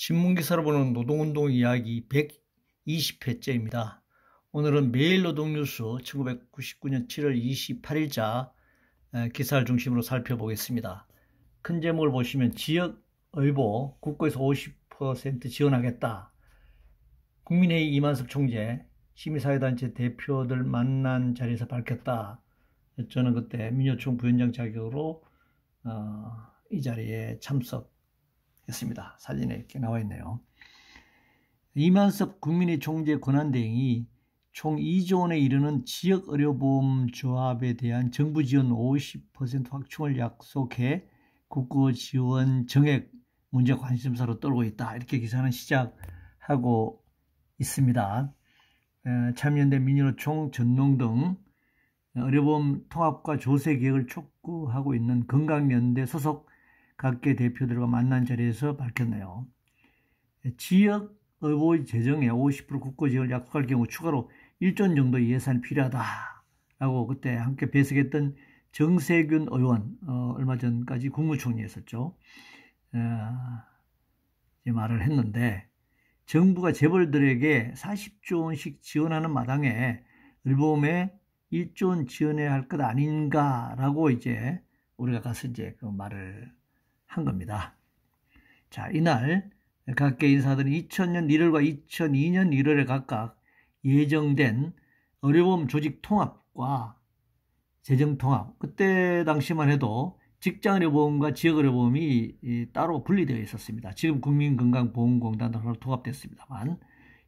신문기사로 보는 노동운동 이야기 120회째입니다. 오늘은 매일 노동뉴스 1999년 7월 28일자 기사를 중심으로 살펴보겠습니다. 큰 제목을 보시면 지역의보 국고에서 50% 지원하겠다. 국민회의 이만섭 총재 시민사회단체 대표들 만난 자리에서 밝혔다. 저는 그때 민요총 부위원장 자격으로 어, 이 자리에 참석 했습니다. 사진에 이렇게 나와 있네요. 이만섭 국민의 총재 권한대행이 총 2조 원에 이르는 지역 의료보험 조합에 대한 정부 지원 50% 확충을 약속해 국고 지원 정액 문제 관심사로 떨고 있다. 이렇게 기사는 시작하고 있습니다. 참여연대 민주노총 전농 등 의료보험 통합과 조세 개혁을 촉구하고 있는 건강연대 소속 각계 대표들과 만난 자리에서 밝혔네요. 지역 의보의재정에50% 국고지원을 약속할 경우 추가로 1조 원 정도 예산이 필요하다라고 그때 함께 배석했던 정세균 의원 어, 얼마 전까지 국무총리였었죠. 어, 말을 했는데 정부가 재벌들에게 40조 원씩 지원하는 마당에 일본에 1조 원 지원해야 할 것 아닌가라고 이제 우리가 가서 이제 그 말을 한 겁니다. 자, 이날 각계 인사들은 2000년 1월과 2002년 1월에 각각 예정된 의료보험 조직 통합과 재정 통합, 그때 당시만 해도 직장 의료보험과 지역 의료보험이 따로 분리되어 있었습니다. 지금 국민건강보험공단으로 통합됐습니다만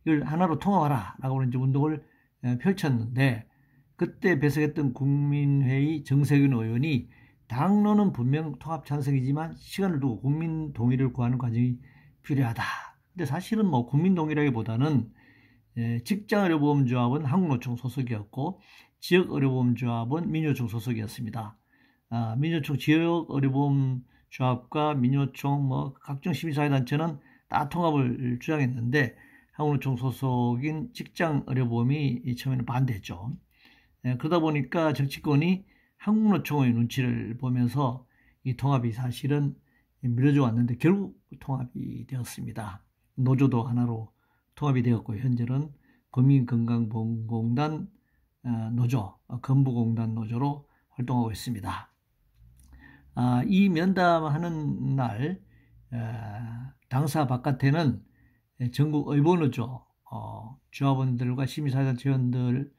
이걸 하나로 통합하라라고 하는 운동을 펼쳤는데 그때 배석했던 국민회의 정세균 의원이 당론은 분명 통합 찬성이지만 시간을 두고 국민 동의를 구하는 과정이 필요하다. 근데 사실은 뭐 국민 동의라기보다는 예, 직장 의료보험조합은 한국노총 소속이었고 지역 의료보험조합은 민요총 소속이었습니다. 아, 민요총 지역 의료보험조합과 민요총 뭐 각종 시민사회단체는 다 통합을 주장했는데 한국노총 소속인 직장 의료보험이 처음에는 반대했죠. 예, 그러다 보니까 정치권이 한국노총의 눈치를 보면서 이 통합이 사실은 밀어져 왔는데 결국 통합이 되었습니다. 노조도 하나로 통합이 되었고 현재는 국민건강보험공단 어, 노조, 어, 건부공단 노조로 활동하고 있습니다. 아, 이 면담하는 날 어, 당사 바깥에는 전국 의원노조 조합원들과심의사자단원들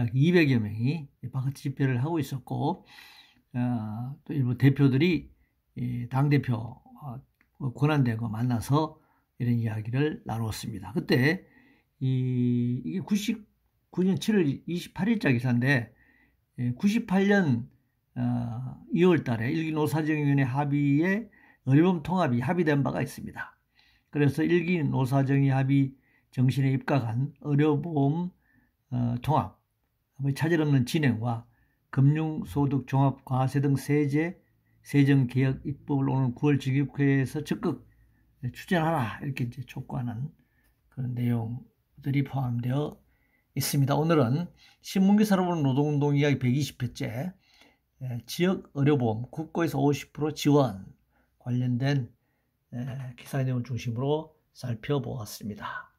약 200여 명이 바깥 집회를 하고 있었고 어, 또 일부 대표들이 예, 당 대표 어, 권한대가 만나서 이런 이야기를 나눴습니다. 그때 이, 이게 99년 7월 28일자 기사인데 98년 어, 2월 달에 일기 노사정위원회 합의에 어려움 통합이 합의된 바가 있습니다. 그래서 일기 노사정의 합의 정신에 입각한 의료보험 어, 통합 차질 뭐 없는 진행과 금융소득 종합과세 등 세제 세정개혁 입법을 오늘 9월 지기국회에서 적극 추진하라 이렇게 이제 촉구하는 그런 내용들이 포함되어 있습니다. 오늘은 신문기사로 보는 노동운동 이야기 120회째 지역 의료보험 국고에서 50% 지원 관련된 기사 내용 을 중심으로 살펴보았습니다.